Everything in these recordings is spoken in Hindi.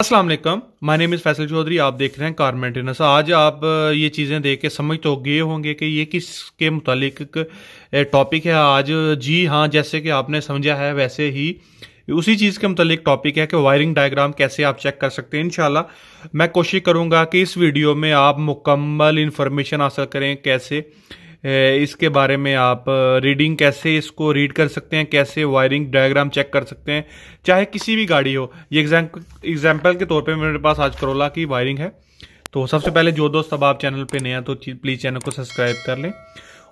Aslam my name is Faisal Chaudhary आप देख रहे हैं कार मेंटेनेंस आज आप ये चीज़ें देख के समझ तो गए होंगे कि ये किस के मुतालिक टॉपिक है आज जी हाँ जैसे कि आपने समझा है वैसे ही उसी चीज़ के मुतालिक टॉपिक है कि वायरिंग डायग्राम कैसे आप चेक कर सकते हैं इनशाला मैं कोशिश करूँगा कि इस वीडियो में आप मुकम्मल इन्फॉर्मेशन हासिल करें कैसे इसके बारे में आप रीडिंग कैसे इसको रीड कर सकते हैं कैसे वायरिंग डायग्राम चेक कर सकते हैं चाहे किसी भी गाड़ी हो ये एग्जाम्पल के तौर पर मेरे पास आज करोला की वायरिंग है तो सबसे पहले जो दोस्त अब आप चैनल पर नया तो प्लीज़ चैनल को सब्सक्राइब कर लें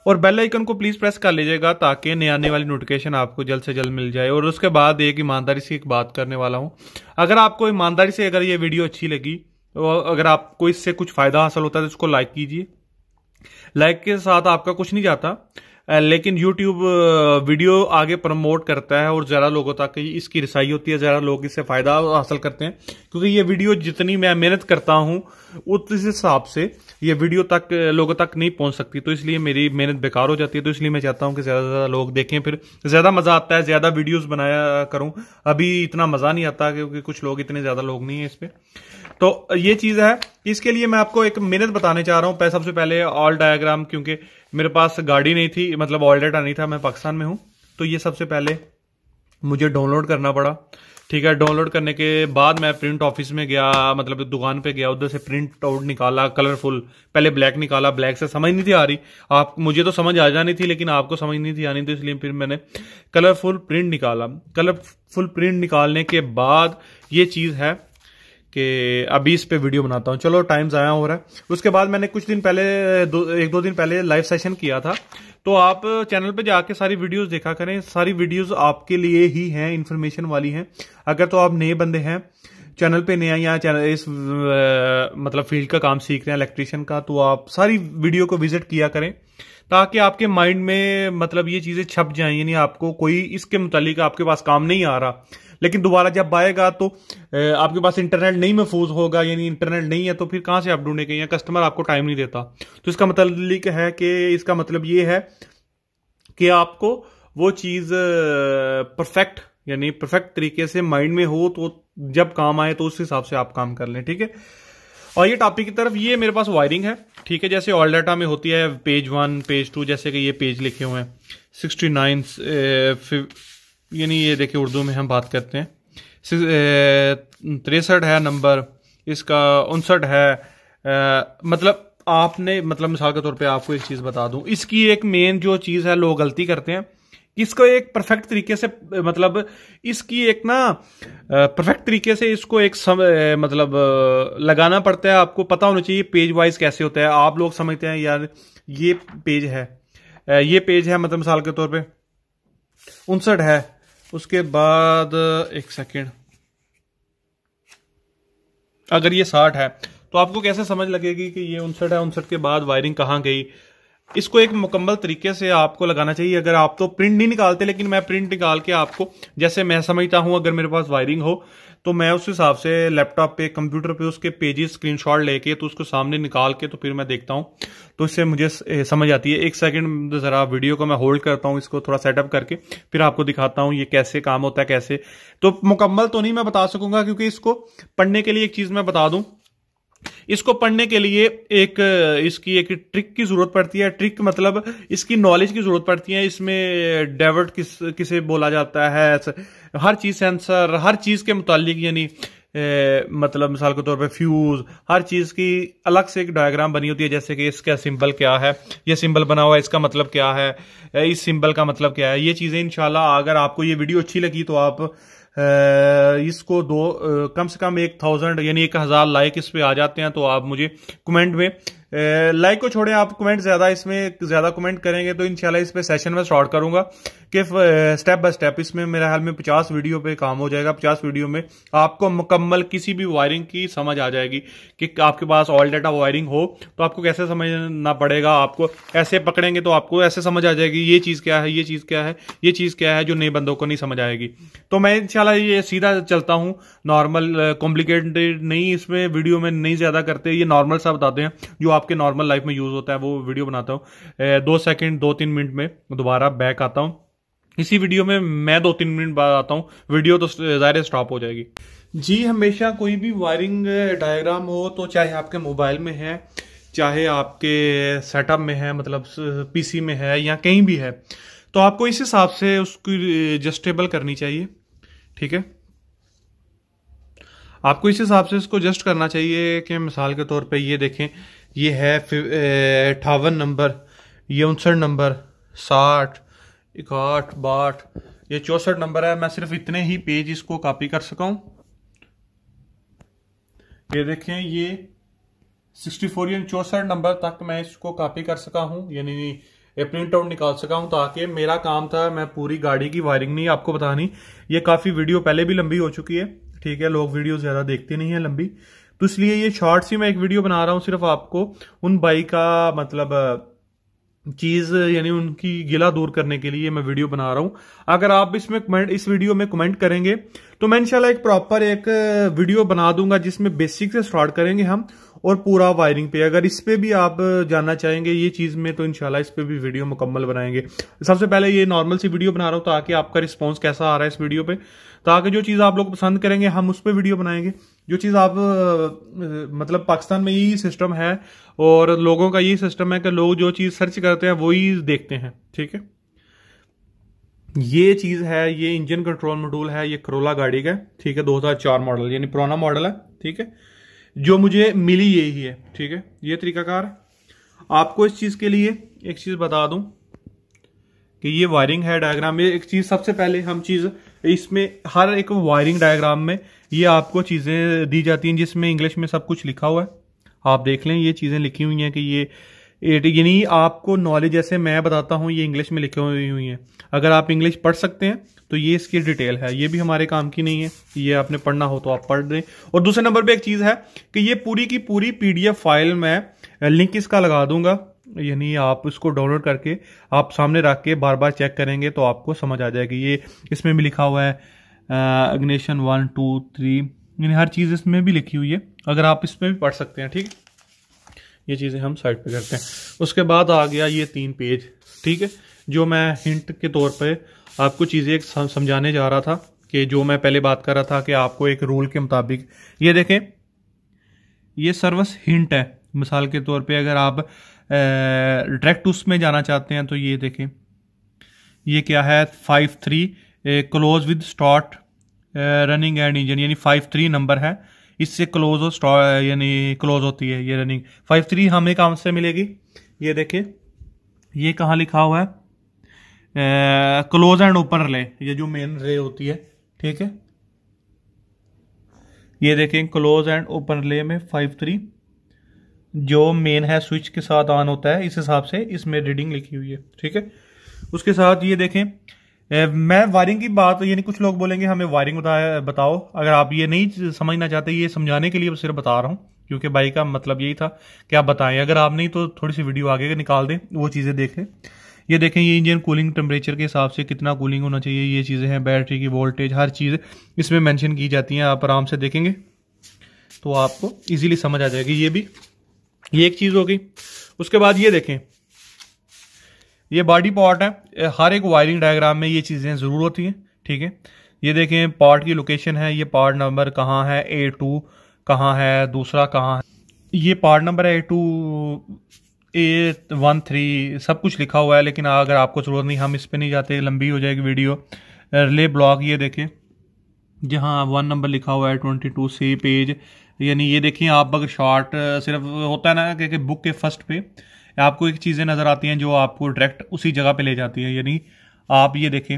और बेल आइकन को प्लीज़ प्रेस कर लीजिएगा ताकि नए आने वाली नोटिफिकेशन आपको जल्द से जल्द मिल जाए और उसके बाद एक ईमानदारी से एक बात करने वाला हूँ अगर आपको ईमानदारी से अगर ये वीडियो अच्छी लगी तो अगर आपको इससे कुछ फ़ायदा हासिल होता है तो इसको लाइक कीजिए लाइक के साथ आपका कुछ नहीं जाता लेकिन यूट्यूब वीडियो आगे प्रमोट करता है और ज़्यादा लोगों तक इसकी रसाई होती है ज़्यादा लोग इससे फ़ायदा हासिल करते हैं क्योंकि ये वीडियो जितनी मैं मेहनत करता हूँ उस हिसाब से ये वीडियो तक लोगों तक नहीं पहुँच सकती तो इसलिए मेरी मेहनत बेकार हो जाती है तो इसलिए मैं चाहता हूँ कि ज़्यादा से ज़्यादा लोग देखें फिर ज़्यादा मज़ा आता है ज़्यादा वीडियोज़ बनाया करूँ अभी इतना मज़ा नहीं आता क्योंकि कुछ लोग इतने ज़्यादा लोग नहीं हैं इस पर तो ये चीज़ है इसके लिए मैं आपको एक मिनट बताने चाह रहा हूं सबसे पहले ऑल डायग्राम क्योंकि मेरे पास गाड़ी नहीं थी मतलब ऑल डाटा नहीं था मैं पाकिस्तान में हूं तो ये सबसे पहले मुझे डाउनलोड करना पड़ा ठीक है डाउनलोड करने के बाद मैं प्रिंट ऑफिस में गया मतलब दुकान पे गया उधर से प्रिंट आउट निकाला कलरफुल पहले ब्लैक निकाला ब्लैक से समझ नहीं थी आ रही आप मुझे तो समझ आ जानी थी लेकिन आपको समझ नहीं थी आनी तो इसलिए फिर मैंने कलरफुल प्रिंट निकाला कलरफुल प्रिंट निकालने के बाद ये चीज़ है कि अभी इस पे वीडियो बनाता हूँ चलो टाइम ज़ाया हो रहा है उसके बाद मैंने कुछ दिन पहले दो एक दो दिन पहले लाइव सेशन किया था तो आप चैनल पे जाके सारी वीडियोस देखा करें सारी वीडियोस आपके लिए ही हैं इन्फॉर्मेशन वाली हैं अगर तो आप नए बंदे हैं चैनल पे नया या चैनल इस आ, मतलब फील्ड का काम सीख रहे हैं इलेक्ट्रिशियन का तो आप सारी वीडियो को विजिट किया करें ताकि आपके माइंड में मतलब ये चीज़ें छप जाएं यानी आपको कोई इसके मुतालिक आपके पास काम नहीं आ रहा लेकिन दोबारा जब आएगा तो आपके पास इंटरनेट नहीं महफूज होगा यानी इंटरनेट नहीं है तो फिर कहाँ से आप ढूंढेंगे या कस्टमर आपको टाइम नहीं देता तो इसका मतलब है कि इसका मतलब ये है कि आपको वो चीज़ परफेक्ट यानी परफेक्ट तरीके से माइंड में हो तो जब काम आए तो उस हिसाब से आप काम कर लें ठीक है और ये टॉपिक की तरफ ये मेरे पास वायरिंग है ठीक है जैसे ऑल डाटा में होती है पेज वन पेज टू जैसे कि ये पेज लिखे हुए हैं सिक्सटी नाइन यानी ये देखिए उर्दू में हम बात करते हैं तिरसठ है नंबर इसका उनसठ है आ, मतलब आपने मतलब मिसाल के तौर पे आपको एक चीज़ बता दूं इसकी एक मेन जो चीज़ है लोग गलती करते हैं इसको एक परफेक्ट तरीके से मतलब इसकी एक ना परफेक्ट तरीके से इसको एक सम, मतलब लगाना पड़ता है आपको पता होना चाहिए पेज वाइज कैसे होता है आप लोग समझते हैं यार ये पेज है ये पेज है मतलब मिसाल के तौर पे उनसठ है उसके बाद एक सेकेंड अगर ये साठ है तो आपको कैसे समझ लगेगी कि ये उनसठ है उनसठ के बाद वायरिंग कहाँ गई इसको एक मुकम्मल तरीके से आपको लगाना चाहिए अगर आप तो प्रिंट नहीं निकालते लेकिन मैं प्रिंट निकाल के आपको जैसे मैं समझता हूं अगर मेरे पास वायरिंग हो तो मैं उस हिसाब से लैपटॉप पे कंप्यूटर पे उसके पेजेस स्क्रीनशॉट लेके तो उसको सामने निकाल के तो फिर मैं देखता हूँ तो इससे मुझे समझ आती है एक सेकंड ज़रा वीडियो को मैं होल्ड करता हूँ इसको थोड़ा सेटअप करके फिर आपको दिखाता हूँ ये कैसे काम होता है कैसे तो मुकम्मल तो नहीं मैं बता सकूंगा क्योंकि इसको पढ़ने के लिए एक चीज़ मैं बता दूँ इसको पढ़ने के लिए एक इसकी एक ट्रिक की जरूरत पड़ती है ट्रिक मतलब इसकी नॉलेज की जरूरत पड़ती है इसमें डेवर्ट किस किसे बोला जाता है हर चीज सेंसर हर चीज के मुतालिक यानी ए, मतलब मिसाल के तौर पे फ्यूज हर चीज़ की अलग से एक डायग्राम बनी होती है जैसे कि इसका सिंबल क्या है ये सिंबल बना हुआ है इसका मतलब क्या है इस सिंबल का मतलब क्या है ये चीज़ें इंशाल्लाह अगर आपको ये वीडियो अच्छी लगी तो आप इसको दो कम से कम एक थाउजेंड यानी एक हज़ार लाइक इस पर आ जाते हैं तो आप मुझे कमेंट में लाइक को छोड़ें आप कमेंट ज़्यादा इसमें ज़्यादा कमेंट करेंगे तो इनशाला इस पर सेशन में स्टार्ट करूंगा कि स्टेप बाय स्टेप इसमें मेरे ख्याल में पचास वीडियो पे काम हो जाएगा पचास वीडियो में आपको मुकम्मल किसी भी वायरिंग की समझ आ जाएगी कि आपके पास ऑल डाटा वायरिंग हो तो आपको कैसे समझना पड़ेगा आपको ऐसे पकड़ेंगे तो आपको ऐसे समझ आ जाएगी ये चीज़ क्या है ये चीज़ क्या है ये चीज़ क्या है जो नए बंदों को नहीं समझ आएगी तो मैं इनशाला ये सीधा चलता हूँ नॉर्मल कॉम्प्लिकेटेड नहीं इसमें वीडियो में नहीं ज़्यादा करते ये नॉर्मल सा बताते हैं जो आपके नॉर्मल लाइफ में यूज़ होता है वो वीडियो बनाता हूँ दो सेकेंड दो तीन मिनट में दोबारा बैक आता हूँ इसी वीडियो में मैं दो तीन मिनट बाद आता हूँ वीडियो तो ज़ाहिर स्टॉप हो जाएगी जी हमेशा कोई भी वायरिंग डायग्राम हो तो चाहे आपके मोबाइल में है चाहे आपके सेटअप में है मतलब पीसी में है या कहीं भी है तो आपको इस हिसाब से उसको एडजस्टेबल करनी चाहिए ठीक है आपको इस हिसाब से इसको एडजस्ट करना चाहिए कि मिसाल के तौर पे ये देखें ये है अठावन नंबर ये उनसठ नंबर साठ इकहठ बाहठ ये चौंसठ नंबर है मैं सिर्फ इतने ही पेज इसको कॉपी कर सका हूँ ये देखें ये सिक्सटी फोर यानी चौंसठ नंबर तक मैं इसको कॉपी कर सका हूँ यानी प्रिंट आउट निकाल सका हूँ ताकि मेरा काम था मैं पूरी गाड़ी की वायरिंग नहीं आपको बतानी ये काफ़ी वीडियो पहले भी लंबी हो चुकी है ठीक है लोग वीडियो ज़्यादा देखते नहीं है लंबी तो इसलिए ये शॉर्ट सी मैं एक वीडियो बना रहा हूँ सिर्फ आपको उन बाई का मतलब चीज़ यानी उनकी गिला दूर करने के लिए मैं वीडियो बना रहा हूं अगर आप इसमें कमेंट इस वीडियो में कमेंट करेंगे तो मैं इंशाल्लाह एक प्रॉपर एक वीडियो बना दूंगा जिसमें बेसिक से स्टार्ट करेंगे हम और पूरा वायरिंग पे अगर इस पे भी आप जानना चाहेंगे ये चीज़ में तो इनशाला इस पर भी वीडियो मुकम्मल बनाएंगे सबसे पहले ये नॉर्मल सी वीडियो बना रहा हूं ताकि आपका रिस्पॉन्स कैसा आ रहा है इस वीडियो पे ताकि जो चीज़ आप लोग पसंद करेंगे हम उस पर वीडियो बनाएंगे जो चीज़ आप मतलब पाकिस्तान में यही सिस्टम है और लोगों का यही सिस्टम है कि लोग जो चीज़ सर्च करते हैं वही देखते हैं ठीक है ये चीज़ है ये इंजन कंट्रोल मॉड्यूल है ये करोला गाड़ी का ठीक है 2004 मॉडल यानी पुराना मॉडल है ठीक है जो मुझे मिली यही है ठीक है ये तरीकाकार है आपको इस चीज़ के लिए एक चीज़ बता दूं कि ये वायरिंग है डायग्राम में एक चीज़ सबसे पहले हम चीज़ इसमें हर एक वायरिंग डायग्राम में ये आपको चीज़ें दी जाती हैं जिसमें इंग्लिश में सब कुछ लिखा हुआ है आप देख लें ये चीज़ें लिखी हुई हैं कि ये यानी आपको नॉलेज जैसे मैं बताता हूँ ये इंग्लिश में लिखी हुई हुई हैं अगर आप इंग्लिश पढ़ सकते हैं तो ये इसकी डिटेल है ये भी हमारे काम की नहीं है ये आपने पढ़ना हो तो आप पढ़ दें और दूसरे नंबर पर एक चीज़ है कि ये पूरी की पूरी पी फाइल में लिंक इसका लगा दूंगा यानी आप इसको डाउनलोड करके आप सामने रख के बार बार चेक करेंगे तो आपको समझ आ जाएगी ये इसमें भी लिखा हुआ है अग्नेशन वन टू थ्री यानी हर चीज़ इसमें भी लिखी हुई है अगर आप इसमें भी पढ़ सकते हैं ठीक ये चीज़ें हम साइड पे करते हैं उसके बाद आ गया ये तीन पेज ठीक है जो मैं हिंट के तौर पे आपको चीज़ें समझाने जा रहा था कि जो मैं पहले बात कर रहा था कि आपको एक रूल के मुताबिक ये देखें ये सर्वस हिंट है मिसाल के तौर पे अगर आप डायरेक्ट उसमें जाना चाहते हैं तो ये देखें ये क्या है five three close with start running and engine यानी फाइव थ्री नंबर है इससे क्लोज और स्टॉ यानी क्लोज होती है ये रनिंग फाइव थ्री हमें कहाँ से मिलेगी ये देखें ये कहाँ लिखा हुआ है क्लोज एंड ओपन रिले ये जो मेन रे होती है ठीक है ये देखें क्लोज एंड ओपन रिले में फाइव थ्री जो मेन है स्विच के साथ ऑन होता है इस हिसाब से इसमें रीडिंग लिखी हुई है ठीक है उसके साथ ये देखें मैं वायरिंग की बात यानी कुछ लोग बोलेंगे हमें वायरिंग बताओ अगर आप ये नहीं समझना चाहते ये समझाने के लिए सिर्फ बता रहा हूँ क्योंकि भाई का मतलब यही था कि आप बताएं अगर आप नहीं तो थोड़ी सी वीडियो आगे के निकाल दें वो चीज़ें देखें ये देखें ये इंजन कूलिंग टेम्परेचर के हिसाब से कितना कूलिंग होना चाहिए ये चीज़ें हैं बैटरी की वोल्टेज हर चीज़ इसमें मैंशन की जाती हैं आप आराम से देखेंगे तो आपको ईजिली समझ आ जाएगी ये भी ये एक चीज़ हो गई उसके बाद ये देखें ये बॉडी पार्ट है हर एक वायरिंग डायग्राम में ये चीज़ें ज़रूर होती हैं ठीक है ये देखें पार्ट की लोकेशन है ये पार्ट नंबर कहाँ है ए टू कहाँ है दूसरा कहाँ है ये पार्ट नंबर है A two A one three सब कुछ लिखा हुआ है लेकिन अगर आपको ज़रूरत नहीं हम इस पर नहीं जाते लंबी हो जाएगी वीडियो रिले ब्लॉक ये देखें जहाँ वन नंबर लिखा हुआ है ट्वेंटी टू सी पेज यानी ये देखिए आप अगर शॉर्ट सिर्फ होता है ना कि बुक के फर्स्ट पे आपको एक चीज़ें नज़र आती हैं जो आपको डायरेक्ट उसी जगह पे ले जाती हैं यानी आप ये देखें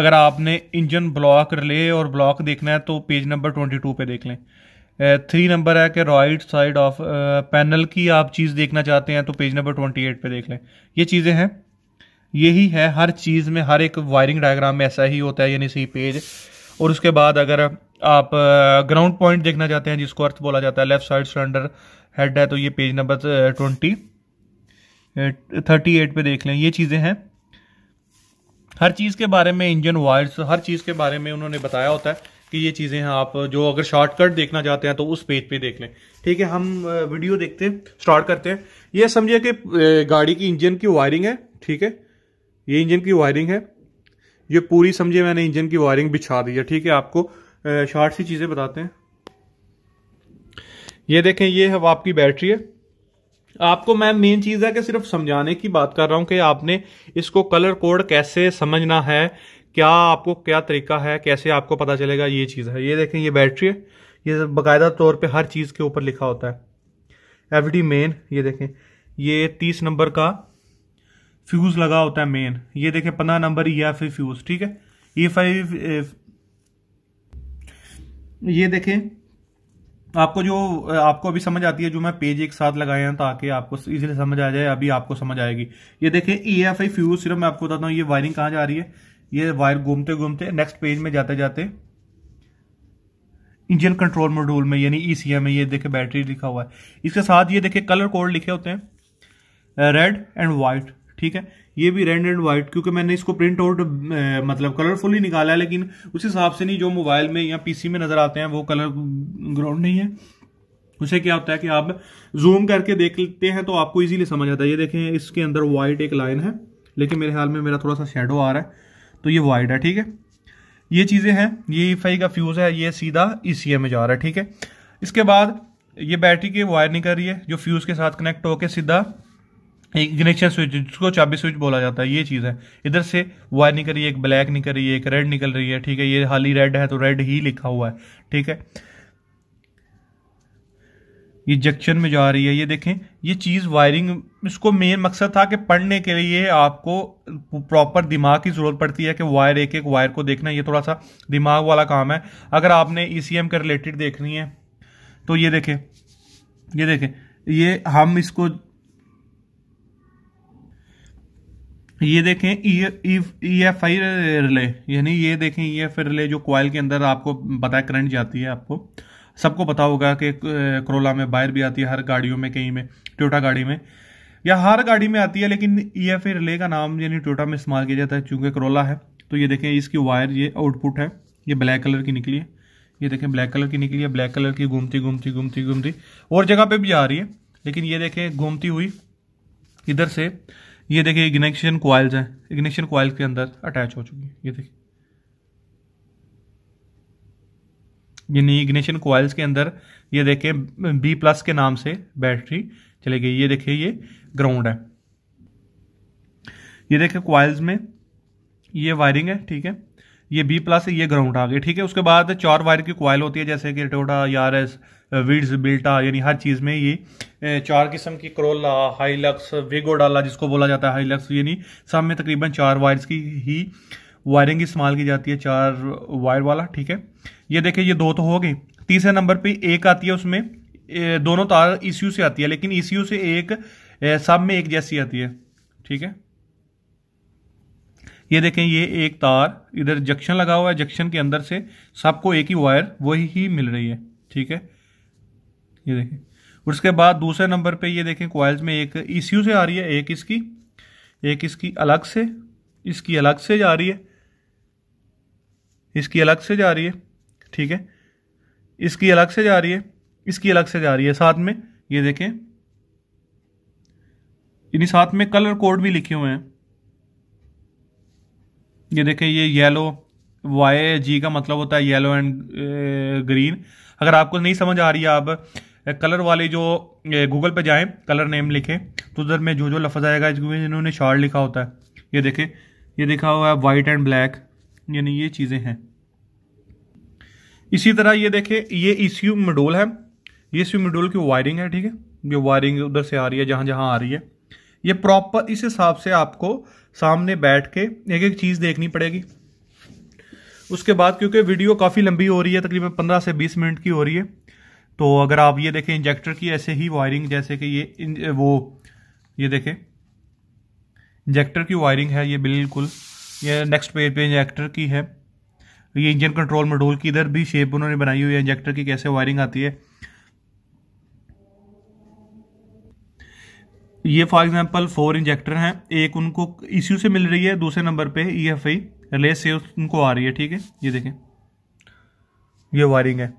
अगर आपने इंजन ब्लॉक रिले और ब्लॉक देखना है तो पेज नंबर ट्वेंटी टू पे देख लें थ्री नंबर है कि राइट साइड ऑफ पैनल की आप चीज़ देखना चाहते हैं तो पेज नंबर ट्वेंटी एट पे देख लें ये चीज़ें हैं यही है हर चीज़ में हर एक वायरिंग डायग्राम में ऐसा ही होता है यानी सही पेज और उसके बाद अगर आप ग्राउंड पॉइंट देखना चाहते हैं जिसको अर्थ बोला जाता है लेफ्ट साइड सिलेंडर हेड है तो ये page number twenty thirty eight पे देख लें ये चीज़ें हैं हर चीज़ के बारे में इंजन वायर्स हर चीज़ के बारे में उन्होंने बताया होता है कि ये चीज़ें हैं आप जो अगर शॉर्टकट देखना चाहते हैं तो उस पेज पे देख लें ठीक है हम वीडियो देखते हैं स्टार्ट करते हैं ये समझिए कि गाड़ी की इंजन की वायरिंग है ठीक है ये इंजन की वायरिंग है ये पूरी समझिए मैंने इंजन की वायरिंग बिछा दी है ठीक है आपको शार्ट सी चीज़ें बताते हैं ये देखें ये है आपकी बैटरी है आपको मैं मेन चीज़ है कि सिर्फ समझाने की बात कर रहा हूँ कि आपने इसको कलर कोड कैसे समझना है क्या आपको क्या तरीका है कैसे आपको पता चलेगा ये चीज़ है ये देखें ये बैटरी है ये बाकायदा तौर पे हर चीज़ के ऊपर लिखा होता है एफ मेन ये देखें ये तीस नंबर का फ्यूज लगा होता है मेन ये देखें पंद्रह नंबर ई एफ फ्यूज ठीक है ई फाइव ये देखें आपको जो आपको अभी समझ आती है जो मैं पेज एक साथ लगाए हैं ताकि आपको इजीली समझ आ जाए अभी आपको समझ आएगी ये देखें ई एफ आई फ्यूज सिर्फ मैं आपको बताता हूँ ये वायरिंग कहाँ जा रही है ये वायर घूमते घूमते नेक्स्ट पेज में जाते जाते इंजन कंट्रोल मॉड्यूल में यानी ई e में ये देखे बैटरी लिखा हुआ है इसके साथ ये देखे कलर कोड लिखे होते हैं रेड एंड वाइट ठीक है ये भी रेड एंड व्हाइट क्योंकि मैंने इसको प्रिंट आउट मतलब कलरफुल ही निकाला है लेकिन उस हिसाब से नहीं जो मोबाइल में या पीसी में नजर आते हैं वो कलर ग्राउंड नहीं है उसे क्या होता है कि आप जूम करके देख लेते हैं तो आपको इजीली समझ आता है ये देखें इसके अंदर वाइट एक लाइन है लेकिन मेरे ख्याल में मेरा थोड़ा सा शेडो आ रहा है तो ये वाइट है ठीक है ये चीज़ें हैं ये ई e का फ्यूज़ है ये सीधा ई e में जा रहा है ठीक है इसके बाद ये बैटरी की वायर निकल रही है जो फ्यूज़ के साथ कनेक्ट होकर सीधा इग्निशन स्विच जिसको चाबी स्विच बोला जाता है ये चीज़ है इधर से वायर निकल रही है एक ब्लैक निकल रही है एक रेड निकल रही है ठीक है ये हाली रेड है तो रेड ही लिखा हुआ है ठीक है ये जंक्शन में जा रही है ये देखें ये चीज़ वायरिंग इसको मेन मकसद था कि पढ़ने के लिए आपको प्रॉपर दिमाग की ज़रूरत पड़ती है कि वायर एक एक वायर को देखना ये थोड़ा सा दिमाग वाला काम है अगर आपने ई e के रिलेटेड देखनी है तो ये देखें ये देखें ये हम इसको ये देखें ई एफ आई रिले यानी ये देखें ई एफ रिले जो कॉयल के अंदर आपको बताया करंट जाती है आपको सबको पता होगा कि करोला में बाहर भी आती है हर गाड़ियों में कहीं में टोटा गाड़ी में या हर गाड़ी में आती है लेकिन ई एफ आई रिले का नाम यानी टोटा में इस्तेमाल किया जाता है चूँकि करोला है तो ये देखें इसकी वायर ये आउटपुट है ये ब्लैक कलर की निकली है ये देखें ब्लैक कलर की निकली है ब्लैक कलर की घूमती घूमती घूमती घूमती और जगह पे भी जा रही है लेकिन ये देखें घूमती हुई इधर से ये देखिए इग्निशन क्वाइल्स हैं इग्निशन क्वाइल्स के अंदर अटैच हो चुकी है ये देखिए ये इग्निशन क्वाइल्स के अंदर ये देखिए बी प्लस के नाम से बैटरी चले गई ये देखिए ये ग्राउंड है ये देखिए क्वाइल्स में ये वायरिंग है ठीक है ये बी प्लस ये ग्राउंड आ गई ठीक है उसके बाद चार वायर की क्वाइल होती है जैसे कि टोटा यार एस वीड्स बिल्टा यानी हर चीज़ में ये चार किस्म की करोला हाईलक्स वेगोडाला जिसको बोला जाता है हाईलक्स यानी सब में तकरीबन चार वायर्स की ही वायरिंग इस्तेमाल की जाती है चार वायर वाला ठीक है ये देखिए ये दो तो हो गए तीसरे नंबर पे एक आती है उसमें दोनों तार ईसीयू से आती है लेकिन ईसीयू से एक सब में एक जैसी आती है ठीक है ये देखें ये एक तार इधर जंक्शन लगा हुआ है जंक्शन के अंदर से सबको एक ही वायर वही ही मिल रही है ठीक है ये देखें और इसके बाद दूसरे नंबर पे ये देखें कोयल्स में एक ईसीयू से आ रही है एक इसकी एक इसकी अलग से इसकी अलग से जा रही है इसकी अलग से जा रही है ठीक है इसकी अलग से जा रही है इसकी अलग से जा रही है साथ में ये देखें इन्हीं साथ में कलर कोड भी लिखे हुए हैं ये देखें ये येलो वाई जी का मतलब होता है येलो एंड ग्रीन अगर आपको नहीं समझ आ रही है आप कलर वाले जो गूगल पे जाएं कलर नेम लिखें तो उधर में जो जो लफज आएगा इसमें इन्होंने शार्ट लिखा होता है ये देखें ये लिखा हुआ है वाइट एंड ब्लैक यानी ये चीज़ें हैं इसी तरह ये देखें ये ईसीयू मॉड्यूल है ये ईसीयू मेडोल की वायरिंग है ठीक है जो वायरिंग उधर से आ रही है जहाँ जहाँ आ रही है ये प्रॉपर इस हिसाब से आपको सामने बैठ के एक एक चीज़ देखनी पड़ेगी उसके बाद क्योंकि वीडियो काफ़ी लंबी हो रही है तकरीबन पंद्रह से बीस मिनट की हो रही है तो अगर आप ये देखें इंजेक्टर की ऐसे ही वायरिंग जैसे कि ये वो ये देखें इंजेक्टर की वायरिंग है ये बिल्कुल ये नेक्स्ट पेज पे इंजेक्टर की है ये इंजन कंट्रोल मॉड्यूल की इधर भी शेप उन्होंने बनाई हुई है इंजेक्टर की कैसे वायरिंग आती है ये फॉर एग्जांपल फोर इंजेक्टर हैं एक उनको इश्यू से मिल रही है दूसरे नंबर पे ई एफ आई रिले से उनको आ रही है ठीक है ये देखें ये वायरिंग है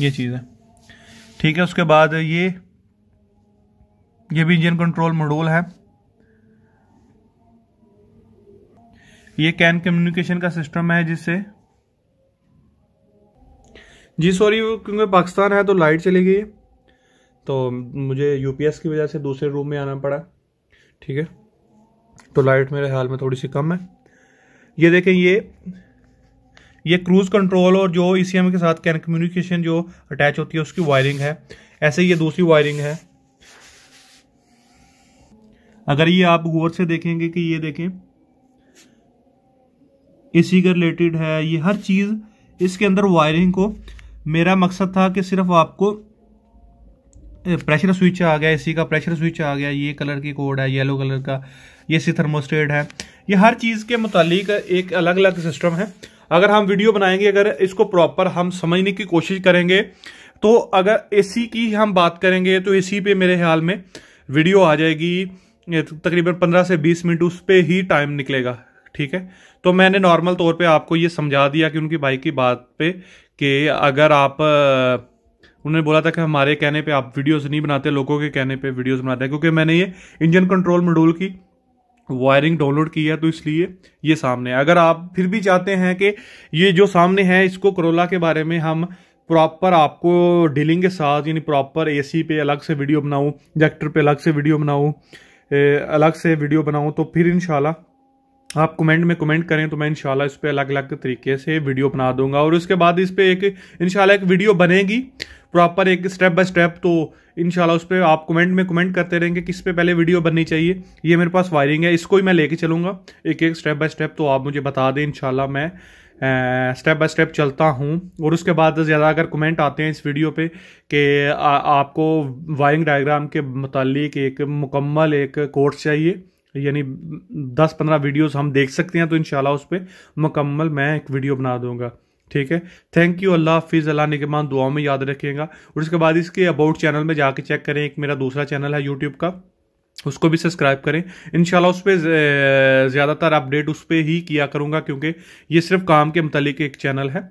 ये चीज़ है ठीक है उसके बाद ये ये भी इंजन कंट्रोल मॉड्यूल है ये कैन कम्युनिकेशन का सिस्टम है जिससे जी सॉरी क्योंकि पाकिस्तान है तो लाइट चली गई तो मुझे यूपीएस की वजह से दूसरे रूम में आना पड़ा ठीक है तो लाइट मेरे हाल में थोड़ी सी कम है ये देखें ये ये क्रूज़ कंट्रोल और जो ई e के साथ कैन कम्युनिकेशन जो अटैच होती है उसकी वायरिंग है ऐसे ये दूसरी वायरिंग है अगर ये आप गौर से देखेंगे कि ये देखें इसी के रिलेटेड है ये हर चीज़ इसके अंदर वायरिंग को मेरा मकसद था कि सिर्फ आपको प्रेशर स्विच आ गया इसी का प्रेशर स्विच आ गया ये कलर की कोड है येलो कलर का ये सी थर्मोस्टेट है ये हर चीज़ के मुतालिक एक अलग अलग सिस्टम है अगर हम वीडियो बनाएंगे अगर इसको प्रॉपर हम समझने की कोशिश करेंगे तो अगर एसी की हम बात करेंगे तो एसी पे मेरे ख्याल में वीडियो आ जाएगी तकरीबन पंद्रह से बीस मिनट उस पर ही टाइम निकलेगा ठीक है तो मैंने नॉर्मल तौर पे आपको ये समझा दिया कि उनकी बाइक की बात पे कि अगर आप उन्होंने बोला था कि हमारे कहने पे आप वीडियोस नहीं बनाते लोगों के कहने पे वीडियोस बनाते हैं क्योंकि मैंने ये इंजन कंट्रोल मॉड्यूल की वायरिंग डाउनलोड की है तो इसलिए ये सामने है अगर आप फिर भी चाहते हैं कि ये जो सामने है इसको करोला के बारे में हम प्रॉपर आपको डीलिंग के साथ यानी प्रॉपर एसी पे अलग से वीडियो बनाऊँ जैक्टर पे अलग से वीडियो बनाऊँ अलग से वीडियो बनाऊँ तो फिर इनशाला आप कमेंट में कमेंट करें तो मैं इनशाला इस पर अलग अलग तरीके से वीडियो बना दूंगा और उसके बाद इस पर एक इनशाला एक वीडियो बनेगी प्रॉपर एक स्टेप बाय स्टेप तो इन उस पर आप कमेंट में कमेंट करते रहेंगे किस पे पहले वीडियो बननी चाहिए ये मेरे पास वायरिंग है इसको ही मैं लेके चलूँगा एक एक स्टेप बाय स्टेप तो आप मुझे बता दें इनशाला मैं स्टेप बाय स्टेप चलता हूँ और उसके बाद ज़्यादा अगर कमेंट आते हैं इस वीडियो पे कि आपको वायरिंग डायग्राम के मतलब एक मुकम्मल एक कोर्स चाहिए यानी 10-15 वीडियोस हम देख सकते हैं तो इन उस पर मुकम्मल मैं एक वीडियो बना दूंगा ठीक है थैंक यू अल्लाह हाफिज़ अल्लाह निगमान दुआ में याद रखिएगा और उसके बाद इसके अबाउट चैनल में जाके चेक करें एक मेरा दूसरा चैनल है यूट्यूब का उसको भी सब्सक्राइब करें इनशाला उस पर ज़्यादातर अपडेट उस पर ही किया करूँगा क्योंकि ये सिर्फ काम के मतलब एक चैनल है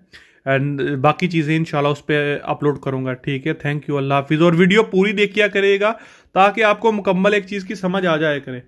एंड बाकी चीज़ें इंशाल्लाह उस पर अपलोड करूँगा ठीक है थैंक यू अल्लाह हाफिज़ और वीडियो पूरी देखिया करेगा ताकि आपको मुकम्मल एक चीज़ की समझ आ जाए करें